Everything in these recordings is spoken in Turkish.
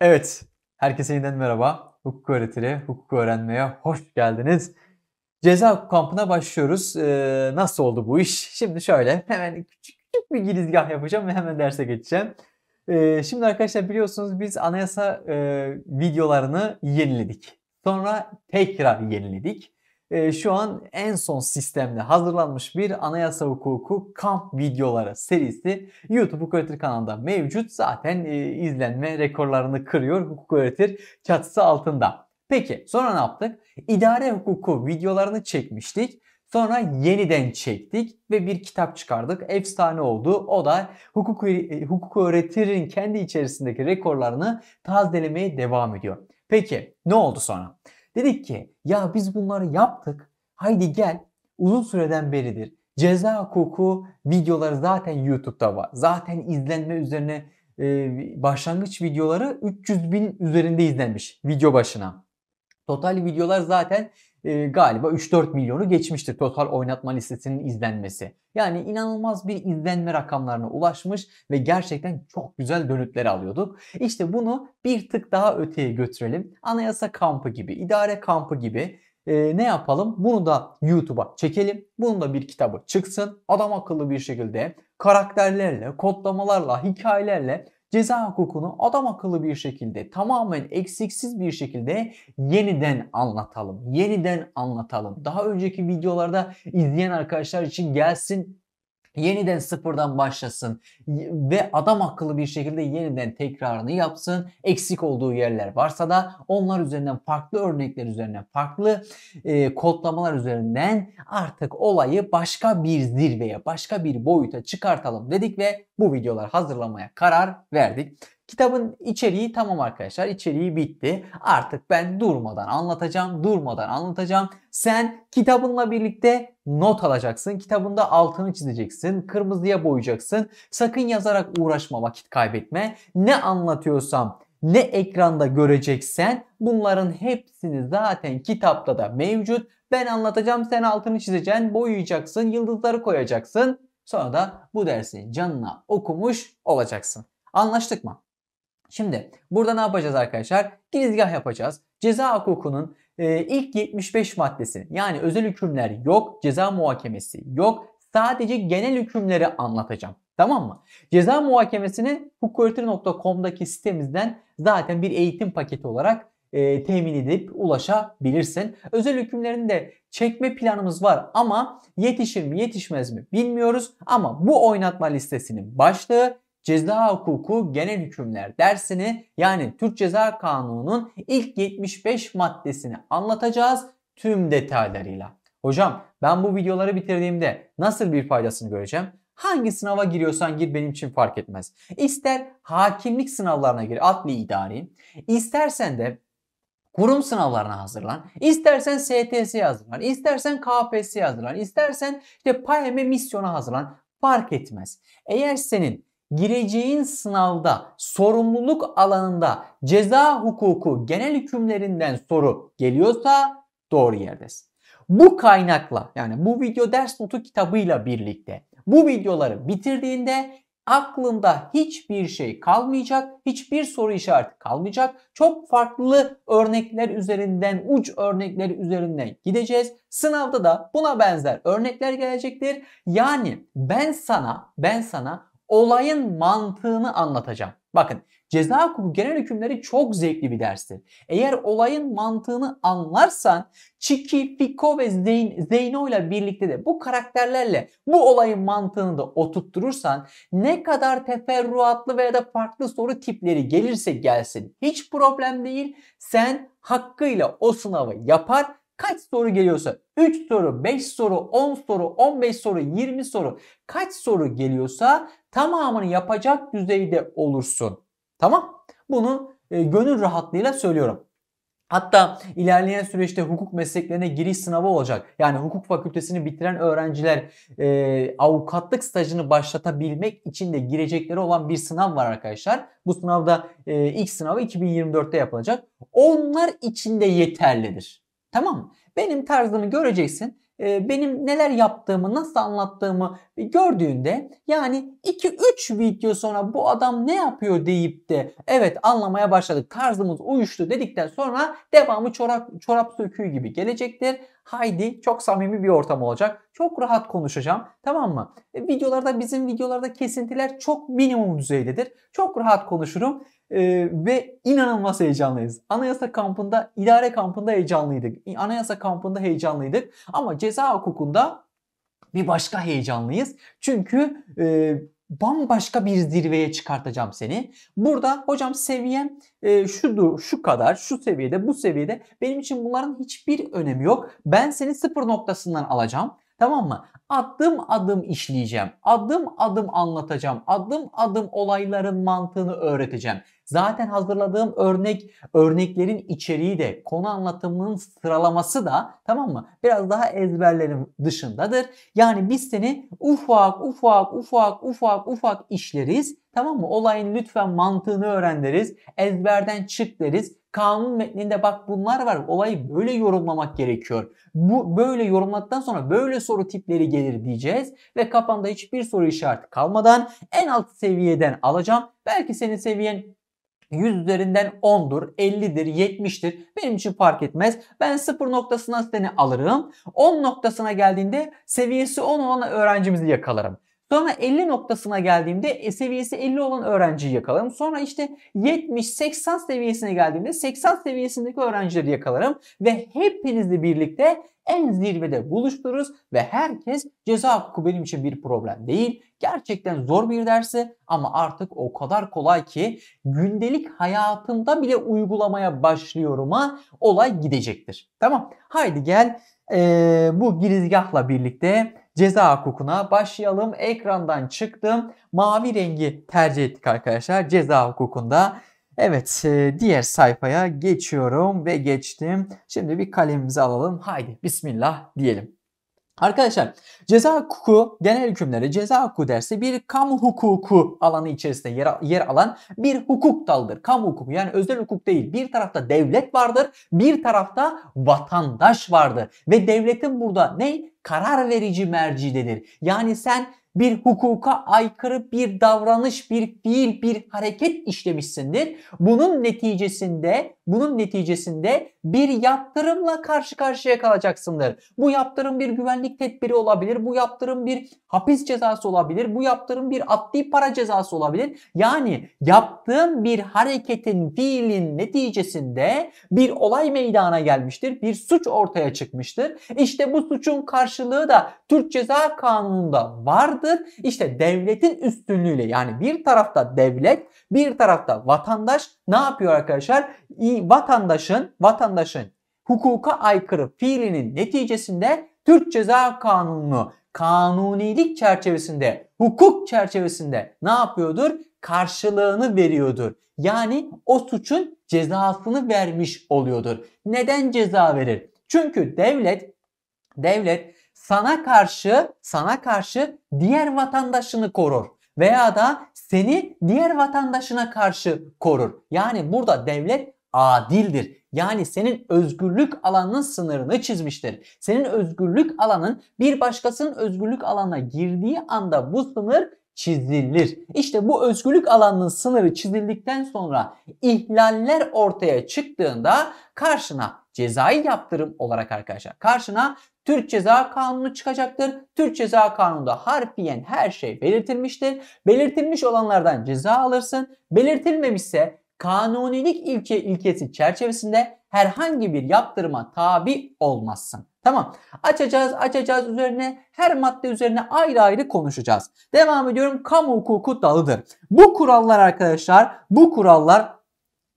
Evet, herkese yeniden merhaba. Hukuk öğretili, hukuk öğrenmeye hoş geldiniz. Ceza hukuk kampına başlıyoruz. Ee, nasıl oldu bu iş? Şimdi şöyle hemen küçük, küçük bir girizgah yapacağım ve hemen derse geçeceğim. Ee, şimdi arkadaşlar biliyorsunuz biz anayasa e, videolarını yeniledik. Sonra tekrar yeniledik. Ee, şu an en son sistemde hazırlanmış bir anayasa hukuku kamp videoları serisi YouTube Hukuk Öğretir kanalında mevcut. Zaten e, izlenme rekorlarını kırıyor Hukuk Öğretir çatısı altında. Peki sonra ne yaptık? İdare hukuku videolarını çekmiştik. Sonra yeniden çektik ve bir kitap çıkardık. Efsane oldu. O da hukuk, e, hukuk öğretirin kendi içerisindeki rekorlarını tazelemeye devam ediyor. Peki ne oldu sonra? Dedik ki ya biz bunları yaptık. Haydi gel uzun süreden beridir ceza hukuku videoları zaten YouTube'da var. Zaten izlenme üzerine e, başlangıç videoları 300 bin üzerinde izlenmiş video başına. Total videolar zaten e, galiba 3-4 milyonu geçmiştir total oynatma listesinin izlenmesi. Yani inanılmaz bir izlenme rakamlarına ulaşmış ve gerçekten çok güzel dönütler alıyorduk. İşte bunu bir tık daha öteye götürelim. Anayasa kampı gibi, idare kampı gibi e, ne yapalım? Bunu da YouTube'a çekelim. Bunun da bir kitabı çıksın. Adam akıllı bir şekilde karakterlerle, kodlamalarla, hikayelerle ceza hukukunu adam akıllı bir şekilde tamamen eksiksiz bir şekilde yeniden anlatalım. Yeniden anlatalım. Daha önceki videolarda izleyen arkadaşlar için gelsin yeniden sıfırdan başlasın ve adam akıllı bir şekilde yeniden tekrarını yapsın. Eksik olduğu yerler varsa da onlar üzerinden farklı örnekler üzerinden farklı e, kodlamalar üzerinden artık olayı başka bir zirveye başka bir boyuta çıkartalım dedik ve bu videolar hazırlamaya karar verdik. Kitabın içeriği tamam arkadaşlar. İçeriği bitti. Artık ben durmadan anlatacağım, durmadan anlatacağım. Sen kitabınla birlikte not alacaksın. Kitabında altını çizeceksin. Kırmızıya boyayacaksın. Sakın yazarak uğraşma, vakit kaybetme. Ne anlatıyorsam ne ekranda göreceksen bunların hepsini zaten kitapta da mevcut. Ben anlatacağım sen altını çizeceksin, boyayacaksın, yıldızları koyacaksın. Sonra da bu dersi canına okumuş olacaksın. Anlaştık mı? Şimdi burada ne yapacağız arkadaşlar? Girizgah yapacağız. Ceza hukukunun e, ilk 75 maddesini yani özel hükümler yok, ceza muhakemesi yok. Sadece genel hükümleri anlatacağım. Tamam mı? Ceza muhakemesini hukukuritri.com'daki sitemizden zaten bir eğitim paketi olarak e, temin edip ulaşabilirsin. Özel hükümlerini de çekme planımız var ama yetişir mi yetişmez mi bilmiyoruz. Ama bu oynatma listesinin başlığı ceza hukuku genel hükümler dersini yani Türk Ceza Kanunu'nun ilk 75 maddesini anlatacağız tüm detaylarıyla. Hocam ben bu videoları bitirdiğimde nasıl bir faydasını göreceğim? Hangi sınava giriyorsan gir benim için fark etmez. İster hakimlik sınavlarına gir adli idari, istersen de kurum sınavlarına hazırlan, istersen STS'ye hazırlan, istersen KPSS hazırlan, istersen işte PAEM'e misyona hazırlan fark etmez. Eğer senin gireceğin sınavda sorumluluk alanında ceza hukuku genel hükümlerinden soru geliyorsa doğru yerdesin. Bu kaynakla yani bu video ders notu kitabıyla birlikte bu videoları bitirdiğinde aklında hiçbir şey kalmayacak, hiçbir soru işareti kalmayacak. Çok farklı örnekler üzerinden, uç örnekleri üzerinden gideceğiz. Sınavda da buna benzer örnekler gelecektir. Yani ben sana, ben sana olayın mantığını anlatacağım. Bakın ceza hukuku genel hükümleri çok zevkli bir derstir. Eğer olayın mantığını anlarsan Çiki, Fiko ve Zeyn, Zeyno ile birlikte de bu karakterlerle bu olayın mantığını da oturtturursan ne kadar teferruatlı veya da farklı soru tipleri gelirse gelsin hiç problem değil. Sen hakkıyla o sınavı yapar kaç soru geliyorsa 3 soru, 5 soru, 10 soru, 15 soru, 20 soru kaç soru geliyorsa tamamını yapacak düzeyde olursun. Tamam? Bunu e, gönül rahatlığıyla söylüyorum. Hatta ilerleyen süreçte hukuk mesleklerine giriş sınavı olacak. Yani hukuk fakültesini bitiren öğrenciler e, avukatlık stajını başlatabilmek için de girecekleri olan bir sınav var arkadaşlar. Bu sınavda e, ilk sınavı 2024'te yapılacak. Onlar için de yeterlidir. Tamam mı? Benim tarzımı göreceksin ee, benim neler yaptığımı, nasıl anlattığımı gördüğünde yani 2-3 video sonra bu adam ne yapıyor deyip de evet anlamaya başladık, tarzımız uyuştu dedikten sonra devamı çorap, çorap söküğü gibi gelecektir. Haydi çok samimi bir ortam olacak. Çok rahat konuşacağım. Tamam mı? E, videolarda bizim videolarda kesintiler çok minimum düzeydedir. Çok rahat konuşurum. Ee, ve inanılmaz heyecanlıyız. Anayasa kampında, idare kampında heyecanlıydık. Anayasa kampında heyecanlıydık. Ama ceza hukukunda bir başka heyecanlıyız. Çünkü e, bambaşka bir zirveye çıkartacağım seni. Burada hocam seviyem e, şudur, şu kadar, şu seviyede, bu seviyede. Benim için bunların hiçbir önemi yok. Ben seni sıfır noktasından alacağım. Tamam mı? Adım adım işleyeceğim. Adım adım anlatacağım. Adım adım olayların mantığını öğreteceğim. Zaten hazırladığım örnek, örneklerin içeriği de, konu anlatımının sıralaması da tamam mı? Biraz daha ezberlerim dışındadır. Yani biz seni ufak ufak ufak ufak ufak işleriz. Tamam mı? Olayın lütfen mantığını öğren deriz. Ezberden çık deriz. Kanun metninde bak bunlar var. Olayı böyle yorumlamak gerekiyor. Bu böyle yorumladıktan sonra böyle soru tipleri gelir diyeceğiz ve kafanda hiçbir soru işareti kalmadan en alt seviyeden alacağım. Belki senin seviyen 100 üzerinden 10'dur, 50'dir, 70'tir. Benim için fark etmez. Ben 0 noktasına seni alırım. 10 noktasına geldiğinde seviyesi 10 olan öğrencimizi yakalarım. Sonra 50 noktasına geldiğimde e, seviyesi 50 olan öğrenciyi yakalarım. Sonra işte 70-80 seviyesine geldiğimde 80 seviyesindeki öğrencileri yakalarım. Ve hepinizle birlikte en zirvede buluştururuz ve herkes ceza hukuku benim için bir problem değil. Gerçekten zor bir dersi ama artık o kadar kolay ki gündelik hayatımda bile uygulamaya başlıyorum'a olay gidecektir. Tamam haydi gel ee, bu girizgahla birlikte ceza hukukuna başlayalım. Ekrandan çıktım. Mavi rengi tercih ettik arkadaşlar ceza hukukunda. Evet e, diğer sayfaya geçiyorum ve geçtim. Şimdi bir kalemimizi alalım. Haydi bismillah diyelim. Arkadaşlar ceza hukuku genel hükümleri ceza hukuku dersi bir kamu hukuku alanı içerisinde yer, yer alan bir hukuk dalıdır. Kamu hukuku yani özel hukuk değil. Bir tarafta devlet vardır bir tarafta vatandaş vardır. Ve devletin burada ne? Karar verici merci Yani sen bir hukuka aykırı bir davranış, bir fiil, bir hareket işlemişsindir. Bunun neticesinde bunun neticesinde bir yaptırımla karşı karşıya kalacaksındır. Bu yaptırım bir güvenlik tedbiri olabilir. Bu yaptırım bir hapis cezası olabilir. Bu yaptırım bir adli para cezası olabilir. Yani yaptığın bir hareketin, fiilin neticesinde bir olay meydana gelmiştir. Bir suç ortaya çıkmıştır. İşte bu suçun karşılığı da Türk Ceza Kanunu'nda vardır. İşte devletin üstünlüğüyle yani bir tarafta devlet, bir tarafta vatandaş ne yapıyor arkadaşlar? İyi vatandaşın vatandaşın hukuka aykırı fiilinin neticesinde Türk Ceza Kanunu kanunilik çerçevesinde, hukuk çerçevesinde ne yapıyordur? Karşılığını veriyordur. Yani o suçun cezasını vermiş oluyordur. Neden ceza verir? Çünkü devlet devlet sana karşı sana karşı diğer vatandaşını korur veya da seni diğer vatandaşına karşı korur. Yani burada devlet adildir. Yani senin özgürlük alanının sınırını çizmiştir. Senin özgürlük alanın bir başkasının özgürlük alanına girdiği anda bu sınır çizilir. İşte bu özgürlük alanının sınırı çizildikten sonra ihlaller ortaya çıktığında karşına cezai yaptırım olarak arkadaşlar karşına Türk Ceza Kanunu çıkacaktır. Türk Ceza Kanunu'nda harfiyen her şey belirtilmiştir. Belirtilmiş olanlardan ceza alırsın. Belirtilmemişse kanunilik ilke ilkesi çerçevesinde herhangi bir yaptırıma tabi olmazsın. Tamam açacağız açacağız üzerine her madde üzerine ayrı ayrı konuşacağız. Devam ediyorum kamu hukuku dalıdır. Bu kurallar arkadaşlar bu kurallar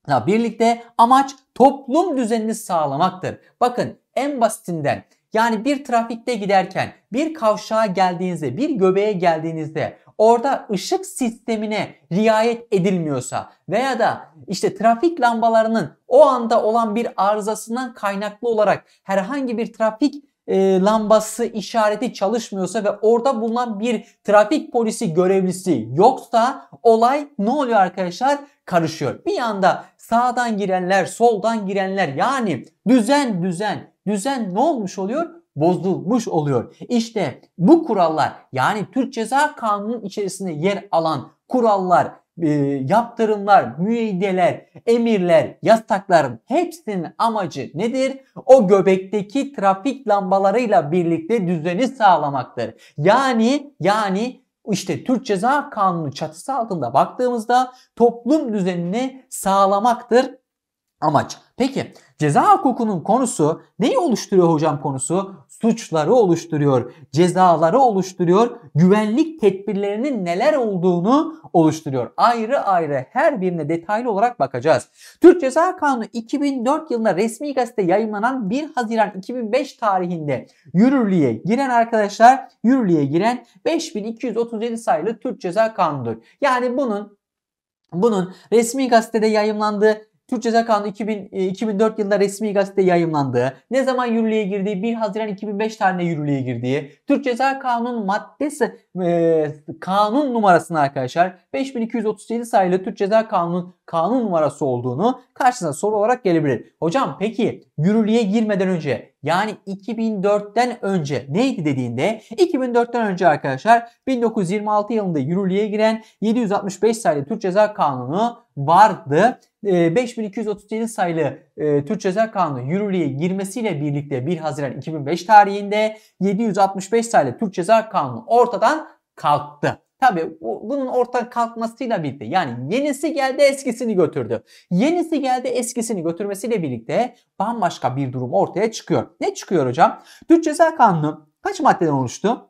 birlikte amaç toplum düzenini sağlamaktır. Bakın en basitinden yani bir trafikte giderken, bir kavşağa geldiğinizde, bir göbeğe geldiğinizde orada ışık sistemine riayet edilmiyorsa veya da işte trafik lambalarının o anda olan bir arızasından kaynaklı olarak herhangi bir trafik e, lambası işareti çalışmıyorsa ve orada bulunan bir trafik polisi görevlisi yoksa olay ne oluyor arkadaşlar? Karışıyor. Bir anda sağdan girenler, soldan girenler yani düzen düzen düzen ne olmuş oluyor? bozulmuş oluyor. İşte bu kurallar yani Türk Ceza Kanunu'nun içerisinde yer alan kurallar, e, yaptırımlar, müeydeler, emirler, yasakların hepsinin amacı nedir? O göbekteki trafik lambalarıyla birlikte düzeni sağlamaktır. Yani yani işte Türk Ceza Kanunu çatısı altında baktığımızda toplum düzenini sağlamaktır amaç. Peki ceza hukukunun konusu neyi oluşturuyor hocam konusu? Suçları oluşturuyor, cezaları oluşturuyor, güvenlik tedbirlerinin neler olduğunu oluşturuyor. Ayrı ayrı her birine detaylı olarak bakacağız. Türk Ceza Kanunu 2004 yılında resmi gazete yayınlanan 1 Haziran 2005 tarihinde yürürlüğe giren arkadaşlar yürürlüğe giren 5237 sayılı Türk Ceza Kanunu'dur. Yani bunun bunun resmi gazetede yayımlandığı Türk Ceza Kanunu 2000, 2004 yılında resmi gazete yayımlandığı, ne zaman yürürlüğe girdiği 1 Haziran 2005 tarihinde yürürlüğe girdiği, Türk Ceza Kanunu maddesi e, kanun numarasını arkadaşlar 5237 sayılı Türk Ceza Kanunu kanun numarası olduğunu karşısına soru olarak gelebilir. Hocam peki yürürlüğe girmeden önce yani 2004'ten önce neydi dediğinde 2004'ten önce arkadaşlar 1926 yılında yürürlüğe giren 765 sayılı Türk Ceza Kanunu vardı. 5237 ee, sayılı e, Türk Ceza Kanunu yürürlüğe girmesiyle birlikte 1 Haziran 2005 tarihinde 765 sayılı Türk Ceza Kanunu ortadan kalktı. Tabi bunun ortadan kalkmasıyla birlikte yani yenisi geldi eskisini götürdü. Yenisi geldi eskisini götürmesiyle birlikte bambaşka bir durum ortaya çıkıyor. Ne çıkıyor hocam? Türk Ceza Kanunu kaç maddeden oluştu?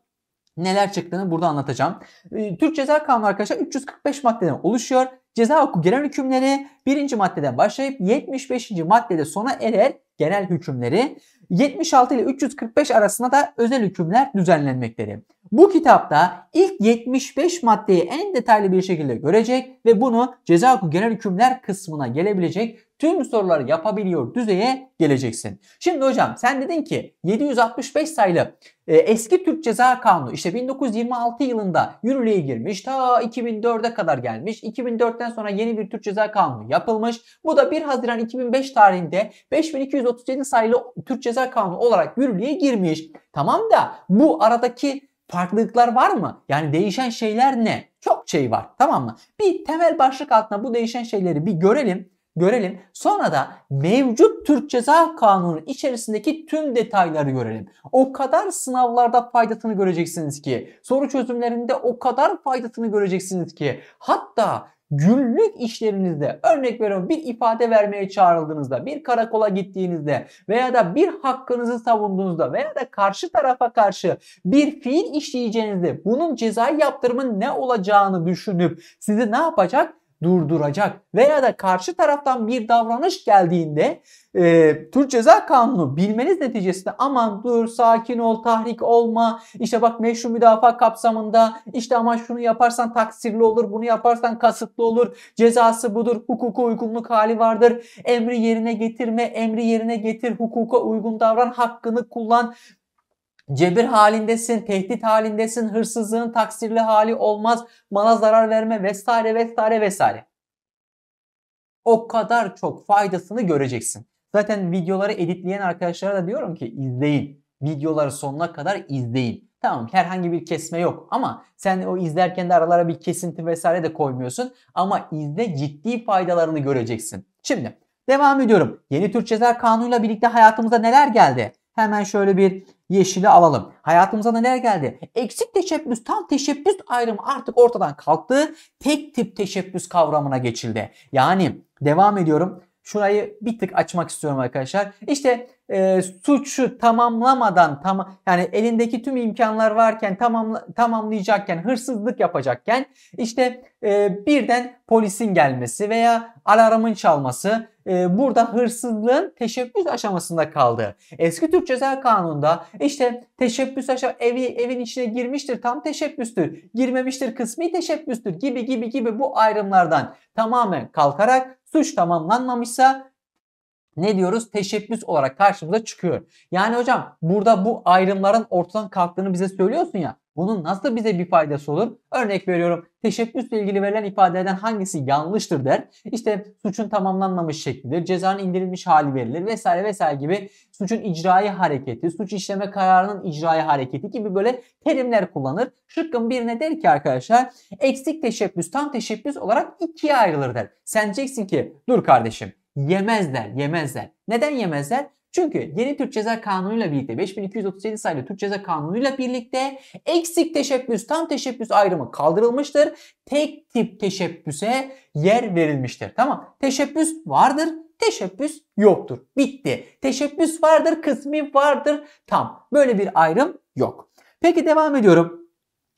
neler çıktığını burada anlatacağım. Ee, Türk Ceza Kanunu arkadaşlar 345 maddeden oluşuyor. Ceza hukuku genel hükümleri 1. maddeden başlayıp 75. maddede sona erer genel hükümleri 76 ile 345 arasında da özel hükümler düzenlenmekleri. Bu kitapta ilk 75 maddeyi en detaylı bir şekilde görecek ve bunu ceza hukuku genel hükümler kısmına gelebilecek tüm soruları yapabiliyor düzeye geleceksin. Şimdi hocam sen dedin ki 765 sayılı e, eski Türk Ceza Kanunu işte 1926 yılında yürürlüğe girmiş ta 2004'e kadar gelmiş. 2004'ten sonra yeni bir Türk Ceza Kanunu yapılmış. Bu da 1 Haziran 2005 tarihinde 5237 sayılı Türk Ceza Kanunu olarak yürürlüğe girmiş. Tamam da bu aradaki farklılıklar var mı? Yani değişen şeyler ne? Çok şey var tamam mı? Bir temel başlık altında bu değişen şeyleri bir görelim görelim. Sonra da mevcut Türk Ceza Kanunu içerisindeki tüm detayları görelim. O kadar sınavlarda faydasını göreceksiniz ki, soru çözümlerinde o kadar faydasını göreceksiniz ki, hatta günlük işlerinizde örnek veriyorum bir ifade vermeye çağrıldığınızda, bir karakola gittiğinizde veya da bir hakkınızı savunduğunuzda veya da karşı tarafa karşı bir fiil işleyeceğinizde bunun ceza yaptırımın ne olacağını düşünüp sizi ne yapacak? durduracak veya da karşı taraftan bir davranış geldiğinde e, Türk Ceza Kanunu bilmeniz neticesinde aman dur sakin ol tahrik olma işte bak meşru müdafaa kapsamında işte ama şunu yaparsan taksirli olur bunu yaparsan kasıtlı olur cezası budur hukuka uygunluk hali vardır emri yerine getirme emri yerine getir hukuka uygun davran hakkını kullan Cebir halindesin, tehdit halindesin, hırsızlığın taksirli hali olmaz, mala zarar verme vesaire vesaire vesaire. O kadar çok faydasını göreceksin. Zaten videoları editleyen arkadaşlara da diyorum ki izleyin. Videoları sonuna kadar izleyin. Tamam herhangi bir kesme yok ama sen o izlerken de aralara bir kesinti vesaire de koymuyorsun. Ama izle ciddi faydalarını göreceksin. Şimdi devam ediyorum. Yeni Türk Ceza Kanunu'yla birlikte hayatımıza neler geldi? Hemen şöyle bir yeşili alalım. Hayatımıza neler geldi? Eksik teşebbüs, tam teşebbüs ayrımı artık ortadan kalktı. Tek tip teşebbüs kavramına geçildi. Yani devam ediyorum. Şurayı bir tık açmak istiyorum arkadaşlar. İşte e, suçu tamamlamadan tam yani elindeki tüm imkanlar varken tamamla, tamamlayacakken hırsızlık yapacakken işte e, birden polisin gelmesi veya alarmın çalması e, burada hırsızlığın teşebbüs aşamasında kaldı. Eski Türk Ceza Kanunu'nda işte teşebbüs aşa evi evin içine girmiştir tam teşebbüstür, girmemiştir kısmi teşebbüstür gibi gibi gibi bu ayrımlardan tamamen kalkarak suç tamamlanmamışsa ne diyoruz? Teşebbüs olarak karşımıza çıkıyor. Yani hocam burada bu ayrımların ortadan kalktığını bize söylüyorsun ya. Bunun nasıl bize bir faydası olur? Örnek veriyorum. Teşebbüsle ilgili verilen ifadelerden hangisi yanlıştır der. İşte suçun tamamlanmamış şeklidir. Cezanın indirilmiş hali verilir vesaire vesaire gibi suçun icraî hareketi, suç işleme kararının icraî hareketi gibi böyle terimler kullanır. Şıkkın birine der ki arkadaşlar eksik teşebbüs tam teşebbüs olarak ikiye ayrılır der. Sen diyeceksin ki dur kardeşim Yemezler, yemezler. Neden yemezler? Çünkü yeni Türk Ceza Kanunu'yla birlikte 5237 sayılı Türk Ceza Kanunu'yla birlikte eksik teşebbüs, tam teşebbüs ayrımı kaldırılmıştır. Tek tip teşebbüse yer verilmiştir. Tamam. Teşebbüs vardır, teşebbüs yoktur. Bitti. Teşebbüs vardır, kısmi vardır. Tam. Böyle bir ayrım yok. Peki devam ediyorum.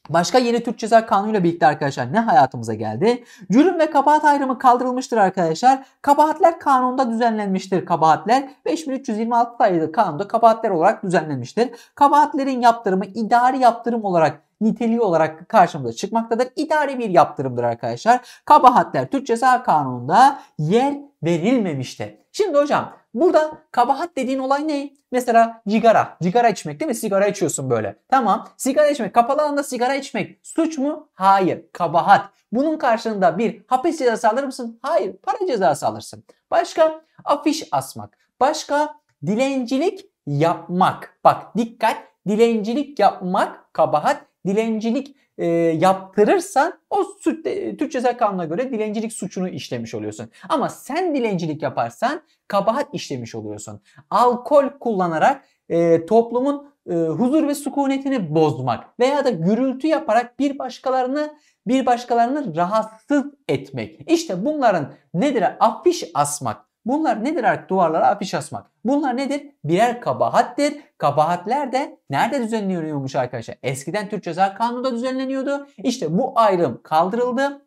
Başka yeni Türk Ceza Kanunu'yla birlikte arkadaşlar ne hayatımıza geldi? Cürüm ve kabahat ayrımı kaldırılmıştır arkadaşlar. Kabahatler kanunda düzenlenmiştir kabahatler. 5326 sayılı kanunda kabahatler olarak düzenlenmiştir. Kabahatlerin yaptırımı idari yaptırım olarak niteliği olarak karşımıza çıkmaktadır. İdari bir yaptırımdır arkadaşlar. Kabahatler Türk Ceza Kanunu'nda yer verilmemiştir. Şimdi hocam Burada kabahat dediğin olay ne? Mesela sigara, sigara içmek değil mi? Sigara içiyorsun böyle. Tamam. Sigara içmek. Kapalı alanda sigara içmek. Suç mu? Hayır. Kabahat. Bunun karşılığında bir hapis cezası alır mısın? Hayır. Para cezası alırsın. Başka afiş asmak. Başka dilencilik yapmak. Bak dikkat. Dilencilik yapmak kabahat. Dilencilik e, yaptırırsan o suç, e, Türk Ceza Kanunu'na göre dilencilik suçunu işlemiş oluyorsun. Ama sen dilencilik yaparsan kabahat işlemiş oluyorsun. Alkol kullanarak e, toplumun e, huzur ve sükunetini bozmak veya da gürültü yaparak bir başkalarını bir başkalarını rahatsız etmek. İşte bunların nedir? Afiş asmak. Bunlar nedir artık duvarlara afiş asmak? Bunlar nedir? Birer kabahattir. Kabahatler de nerede düzenleniyormuş arkadaşlar? Eskiden Türk Ceza Kanunu'da düzenleniyordu. İşte bu ayrım kaldırıldı.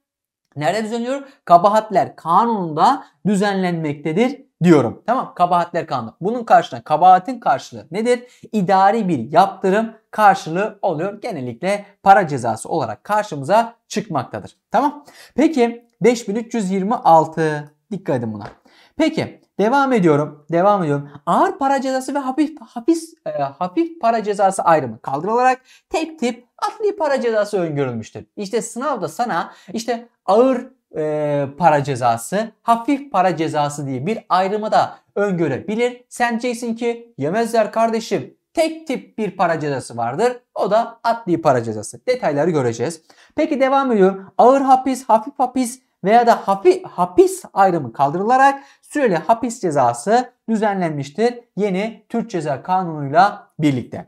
Nerede düzenliyor? Kabahatler kanununda düzenlenmektedir diyorum. Tamam kabahatler kanunu. Bunun karşılığında kabahatin karşılığı nedir? İdari bir yaptırım karşılığı oluyor. Genellikle para cezası olarak karşımıza çıkmaktadır. Tamam. Peki 5326 dikkat edin buna. Peki devam ediyorum. Devam ediyorum. Ağır para cezası ve hafif hapis e, hafif para cezası ayrımı kaldırılarak tek tip adli para cezası öngörülmüştür. İşte sınavda sana işte ağır e, para cezası, hafif para cezası diye bir ayrımı da öngörebilir. Sen diyeceksin ki yemezler kardeşim tek tip bir para cezası vardır. O da adli para cezası. Detayları göreceğiz. Peki devam ediyorum. Ağır hapis, hafif hapis veya da hafi, hapis ayrımı kaldırılarak süreli hapis cezası düzenlenmiştir yeni Türk Ceza Kanunu'yla birlikte.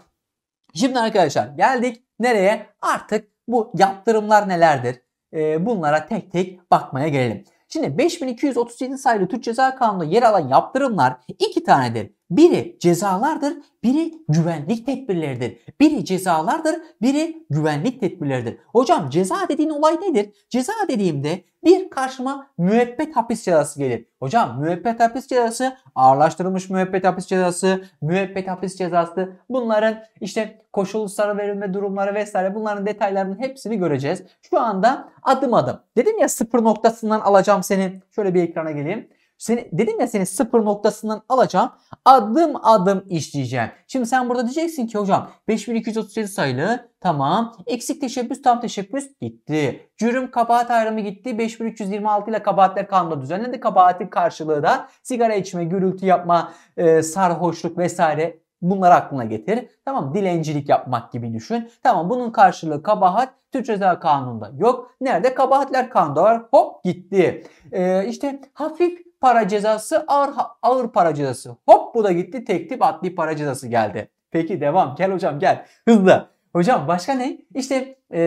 Şimdi arkadaşlar geldik nereye? Artık bu yaptırımlar nelerdir? Ee, bunlara tek tek bakmaya gelelim. Şimdi 5237 sayılı Türk Ceza Kanunu'nda yer alan yaptırımlar iki tanedir. Biri cezalardır, biri güvenlik tedbirleridir. Biri cezalardır, biri güvenlik tedbirleridir. Hocam ceza dediğin olay nedir? Ceza dediğimde bir karşıma müebbet hapis cezası gelir. Hocam müebbet hapis cezası, ağırlaştırılmış müebbet hapis cezası, müebbet hapis cezası bunların işte koşullu sarı verilme durumları vesaire bunların detaylarının hepsini göreceğiz. Şu anda adım adım. Dedim ya sıfır noktasından alacağım seni. Şöyle bir ekrana geleyim. Seni, dedim ya seni sıfır noktasından alacağım. Adım adım işleyeceğim. Şimdi sen burada diyeceksin ki hocam 5237 sayılı tamam. Eksik teşebbüs tam teşebbüs gitti. Cürüm kabahat ayrımı gitti. 5326 ile kabahatler kanunda düzenlendi. Kabahatin karşılığı da sigara içme, gürültü yapma, e, sarhoşluk vesaire Bunları aklına getir. Tamam dilencilik yapmak gibi düşün. Tamam bunun karşılığı kabahat Türk Ceza Kanunu'nda yok. Nerede? Kabahatler Kanunu'nda var. Hop gitti. Ee, işte hafif para cezası ağır, ağır para cezası. Hop bu da gitti tek tip adli para cezası geldi. Peki devam gel hocam gel hızlı. Hocam başka ne? İşte e,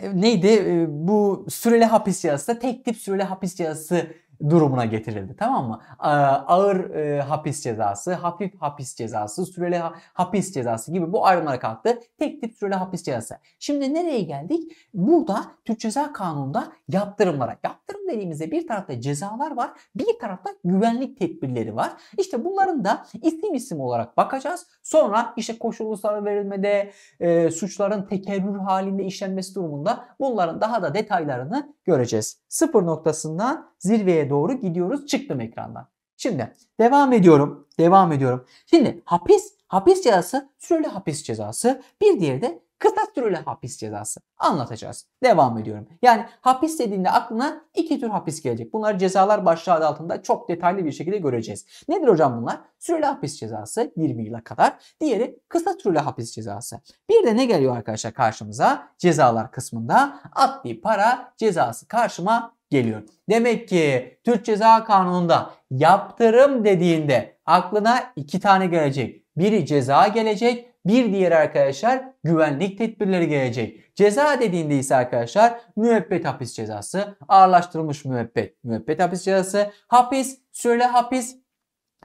e neydi e, bu süreli hapis cezası tek tip süreli hapis cezası durumuna getirildi tamam mı? Ee, ağır e, hapis cezası, hafif hapis cezası, süreli ha, hapis cezası gibi bu ayrımlara kalktı. Tek tip süreli hapis cezası. Şimdi nereye geldik? Burada Türk Ceza Kanunu'nda yaptırımlara. Yaptırım dediğimizde bir tarafta cezalar var, bir tarafta güvenlik tedbirleri var. İşte bunların da isim isim olarak bakacağız. Sonra işte koşullu salı verilmede, e, suçların tekerrür halinde işlenmesi durumunda bunların daha da detaylarını göreceğiz. Sıfır noktasından zirveye doğru gidiyoruz. Çıktım ekrandan. Şimdi devam ediyorum. Devam ediyorum. Şimdi hapis, hapis cezası, süreli hapis cezası. Bir diğeri de kısa süreli hapis cezası. Anlatacağız. Devam ediyorum. Yani hapis dediğinde aklına iki tür hapis gelecek. Bunlar cezalar başlığı adı altında çok detaylı bir şekilde göreceğiz. Nedir hocam bunlar? Süreli hapis cezası 20 yıla kadar. Diğeri kısa süreli hapis cezası. Bir de ne geliyor arkadaşlar karşımıza? Cezalar kısmında adli para cezası karşıma geliyor. Demek ki Türk Ceza Kanunu'nda yaptırım dediğinde aklına iki tane gelecek. Biri ceza gelecek, bir diğer arkadaşlar güvenlik tedbirleri gelecek. Ceza dediğinde ise arkadaşlar müebbet hapis cezası, ağırlaştırılmış müebbet, müebbet hapis cezası, hapis, süreli hapis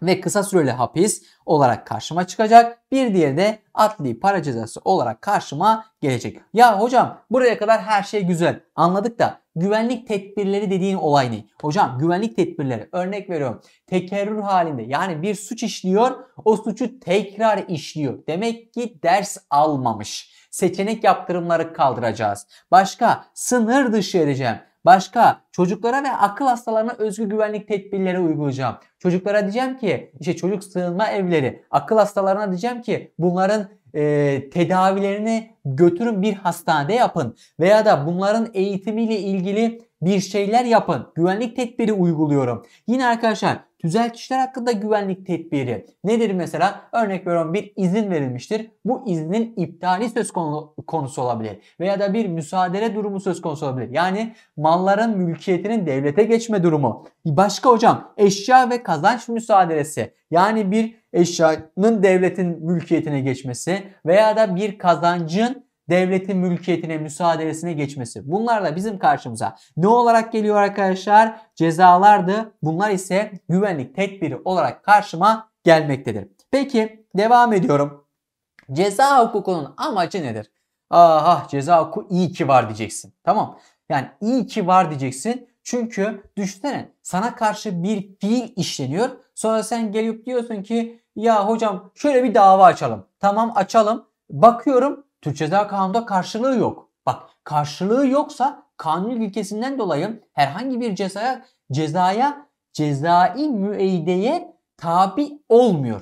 ve kısa süreli hapis olarak karşıma çıkacak. Bir diğeri de adli para cezası olarak karşıma gelecek. Ya hocam buraya kadar her şey güzel anladık da Güvenlik tedbirleri dediğin olay ne? Hocam güvenlik tedbirleri örnek veriyorum. Tekerrür halinde yani bir suç işliyor o suçu tekrar işliyor. Demek ki ders almamış. Seçenek yaptırımları kaldıracağız. Başka sınır dışı edeceğim. Başka çocuklara ve akıl hastalarına özgü güvenlik tedbirleri uygulayacağım. Çocuklara diyeceğim ki işte çocuk sığınma evleri, akıl hastalarına diyeceğim ki bunların e, tedavilerini götürün bir hastanede yapın veya da bunların eğitimiyle ilgili bir şeyler yapın. Güvenlik tedbiri uyguluyorum. Yine arkadaşlar tüzel kişiler hakkında güvenlik tedbiri nedir mesela? Örnek veriyorum bir izin verilmiştir. Bu iznin iptali söz konusu olabilir. Veya da bir müsaadele durumu söz konusu olabilir. Yani malların mülkiyetinin devlete geçme durumu. Başka hocam eşya ve kazanç müsaadesi. Yani bir eşyanın devletin mülkiyetine geçmesi veya da bir kazancın devletin mülkiyetine, müsaadesine geçmesi. Bunlar da bizim karşımıza ne olarak geliyor arkadaşlar? Cezalardı. Bunlar ise güvenlik tedbiri olarak karşıma gelmektedir. Peki devam ediyorum. Ceza hukukunun amacı nedir? Aha ceza hukuku iyi ki var diyeceksin. Tamam. Yani iyi ki var diyeceksin. Çünkü düşünsene sana karşı bir fiil işleniyor. Sonra sen gelip diyorsun ki ya hocam şöyle bir dava açalım. Tamam açalım. Bakıyorum Türk Ceza Kanunu'nda karşılığı yok. Bak karşılığı yoksa kanun ilkesinden dolayı herhangi bir cezaya cezaya cezai müeydeye tabi olmuyor.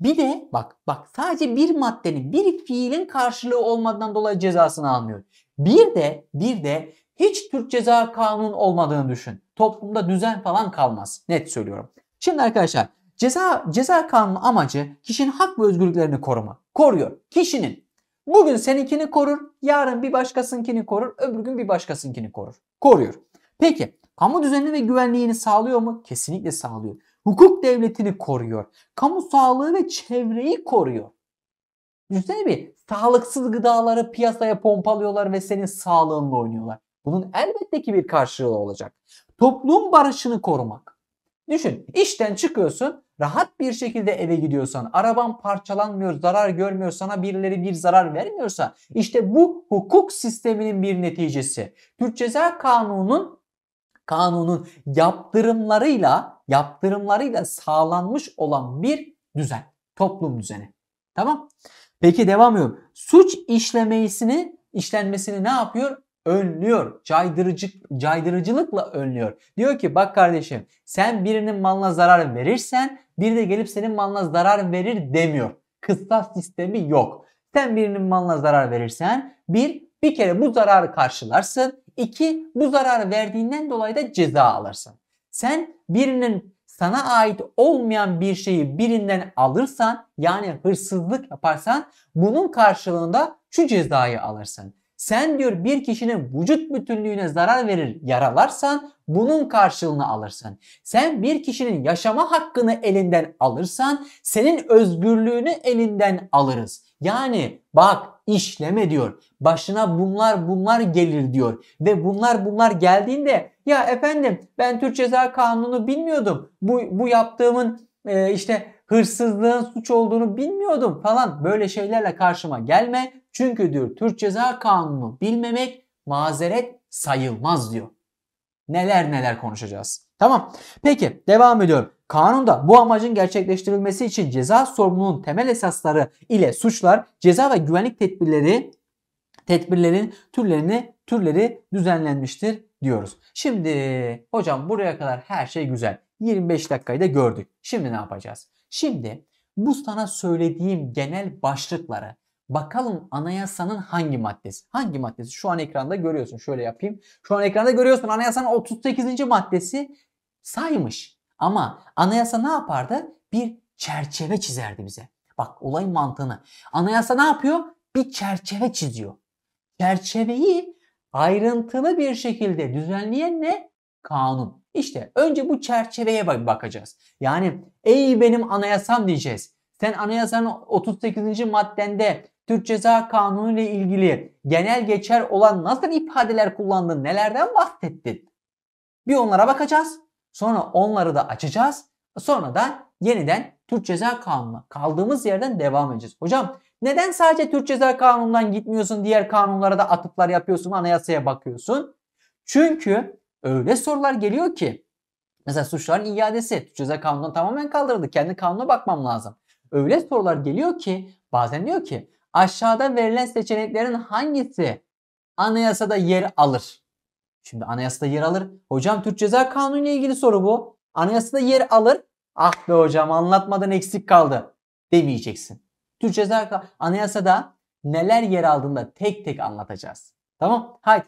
Bir de bak bak sadece bir maddenin bir fiilin karşılığı olmadan dolayı cezasını almıyor. Bir de bir de hiç Türk ceza kanunun olmadığını düşün. Toplumda düzen falan kalmaz. Net söylüyorum. Şimdi arkadaşlar ceza ceza kanunu amacı kişinin hak ve özgürlüklerini koruma. Koruyor. Kişinin bugün seninkini korur, yarın bir başkasınkini korur, öbür gün bir başkasınkini korur. Koruyor. Peki kamu düzenini ve güvenliğini sağlıyor mu? Kesinlikle sağlıyor. Hukuk devletini koruyor. Kamu sağlığı ve çevreyi koruyor. Düşünsene bir sağlıksız gıdaları piyasaya pompalıyorlar ve senin sağlığınla oynuyorlar. Bunun elbette ki bir karşılığı olacak. Toplum barışını korumak. Düşün işten çıkıyorsun rahat bir şekilde eve gidiyorsan, araban parçalanmıyor, zarar görmüyor, sana birileri bir zarar vermiyorsa işte bu hukuk sisteminin bir neticesi. Türk Ceza Kanunu'nun kanunun yaptırımlarıyla yaptırımlarıyla sağlanmış olan bir düzen. Toplum düzeni. Tamam. Peki devam ediyorum. Suç işlemesini işlenmesini ne yapıyor? önlüyor. Caydırıcı, caydırıcılıkla önlüyor. Diyor ki bak kardeşim sen birinin malına zarar verirsen biri de gelip senin malına zarar verir demiyor. Kıstas sistemi yok. Sen birinin malına zarar verirsen bir bir kere bu zararı karşılarsın. iki bu zararı verdiğinden dolayı da ceza alırsın. Sen birinin sana ait olmayan bir şeyi birinden alırsan yani hırsızlık yaparsan bunun karşılığında şu cezayı alırsın sen diyor bir kişinin vücut bütünlüğüne zarar verir, yaralarsan bunun karşılığını alırsın. Sen bir kişinin yaşama hakkını elinden alırsan senin özgürlüğünü elinden alırız. Yani bak işleme diyor. Başına bunlar bunlar gelir diyor. Ve bunlar bunlar geldiğinde ya efendim ben Türk Ceza Kanunu bilmiyordum. Bu, bu yaptığımın e, işte hırsızlığın suç olduğunu bilmiyordum falan böyle şeylerle karşıma gelme. Çünkü diyor Türk Ceza Kanunu bilmemek mazeret sayılmaz diyor. Neler neler konuşacağız. Tamam. Peki devam ediyorum. Kanunda bu amacın gerçekleştirilmesi için ceza sorumluluğunun temel esasları ile suçlar, ceza ve güvenlik tedbirleri tedbirlerin türlerini türleri düzenlenmiştir diyoruz. Şimdi hocam buraya kadar her şey güzel. 25 dakikayı da gördük. Şimdi ne yapacağız? Şimdi bu sana söylediğim genel başlıkları Bakalım anayasanın hangi maddesi? Hangi maddesi? Şu an ekranda görüyorsun. Şöyle yapayım. Şu an ekranda görüyorsun anayasanın 38. maddesi saymış. Ama anayasa ne yapardı? Bir çerçeve çizerdi bize. Bak olayın mantığını. Anayasa ne yapıyor? Bir çerçeve çiziyor. Çerçeveyi ayrıntılı bir şekilde düzenleyen ne? Kanun. İşte önce bu çerçeveye bakacağız. Yani ey benim anayasam diyeceğiz. Sen anayasanın 38. maddende Türk Ceza Kanunu ile ilgili genel geçer olan nasıl ifadeler kullandın, nelerden bahsettin? Bir onlara bakacağız. Sonra onları da açacağız. Sonra da yeniden Türk Ceza Kanunu, kaldığımız yerden devam edeceğiz. Hocam neden sadece Türk Ceza Kanunu'ndan gitmiyorsun, diğer kanunlara da atıflar yapıyorsun, anayasaya bakıyorsun? Çünkü öyle sorular geliyor ki mesela suçların iadesi Türk Ceza Kanunu'ndan tamamen kaldırıldı. Kendi kanuna bakmam lazım. Öyle sorular geliyor ki bazen diyor ki Aşağıda verilen seçeneklerin hangisi anayasada yer alır? Şimdi anayasada yer alır. Hocam Türk Ceza Kanunu ile ilgili soru bu. Anayasada yer alır. Ah be hocam anlatmadan eksik kaldı demeyeceksin. Türk Ceza Kanunu anayasada neler yer aldığında tek tek anlatacağız. Tamam? Haydi.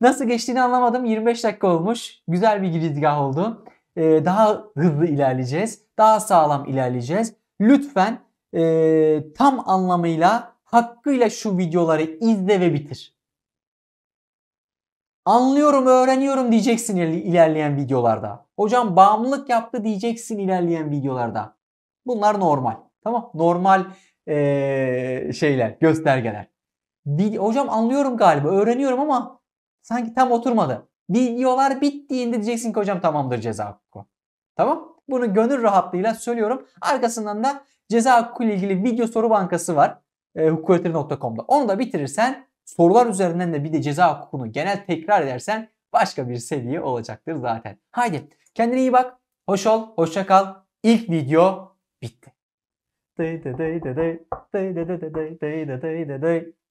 Nasıl geçtiğini anlamadım. 25 dakika olmuş. Güzel bir girizgah oldu. Ee, daha hızlı ilerleyeceğiz. Daha sağlam ilerleyeceğiz. Lütfen e, tam anlamıyla hakkıyla şu videoları izle ve bitir. Anlıyorum, öğreniyorum diyeceksin ilerleyen videolarda. Hocam bağımlılık yaptı diyeceksin ilerleyen videolarda. Bunlar normal. Tamam Normal ee, şeyler, göstergeler. Bil Hocam anlıyorum galiba, öğreniyorum ama sanki tam oturmadı. Videolar bittiğinde diyeceksin ki hocam tamamdır ceza hukuku. Tamam? Bunu gönül rahatlığıyla söylüyorum. Arkasından da ceza hukukuyla ilgili video soru bankası var. E, hukukuletleri.com'da. Onu da bitirirsen sorular üzerinden de bir de ceza hukukunu genel tekrar edersen başka bir seviye olacaktır zaten. Haydi kendine iyi bak. Hoş ol, hoşça kal. İlk video bitti. Day day day day day day day day day day day